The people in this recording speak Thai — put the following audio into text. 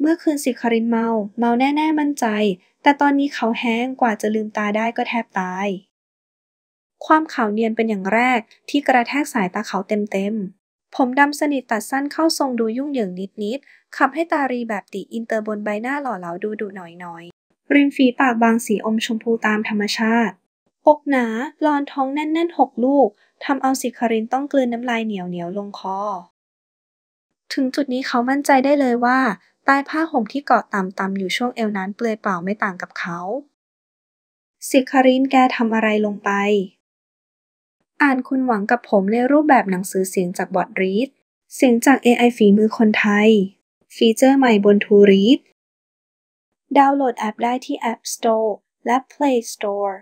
เมื่อคืนสิคารินเมา เมาแน่ๆ มั่นใจ แต่ตอนนี้เขาแห้งกว่าจะลืมตาได้ก็แทบตาย ความขาวเนียนเป็นอย่างแรกที่กระแทกสายตาเขาเต็มๆ ผมดำสนิทตัดสั้นเข้าทรงดูยุ่งเหยิงนิดๆ ขับให้ตารีแบบติอินเตอร์บนใบหน้าหล่อเหลาดูดุหน่อยๆ ริมฝีปากบางสีอมชมพูตามธรรมชาติอกหนาลอนท้องแน่นๆหกลูกทำเอาสิคารินต้องกลืนน้ำลายเหนียวๆลงคอ ถึงจุดนี้เขามั่นใจได้เลยว่าใต้ผ้าห่มที่เกาะต่ำๆอยู่ช่วงเอวนั้นเปลือยเปล่าไม่ต่างกับเขา สิคารินแกทำอะไรลงไป อ่านคุณหวังกับผมในรูปแบบหนังสือเสียงจากบอดรีดเสียงจาก AI ฝีมือคนไทย ฟีเจอร์ใหม่บนทูรีดดาวน์โหลดแอปได้ที่ App Store และ Play Store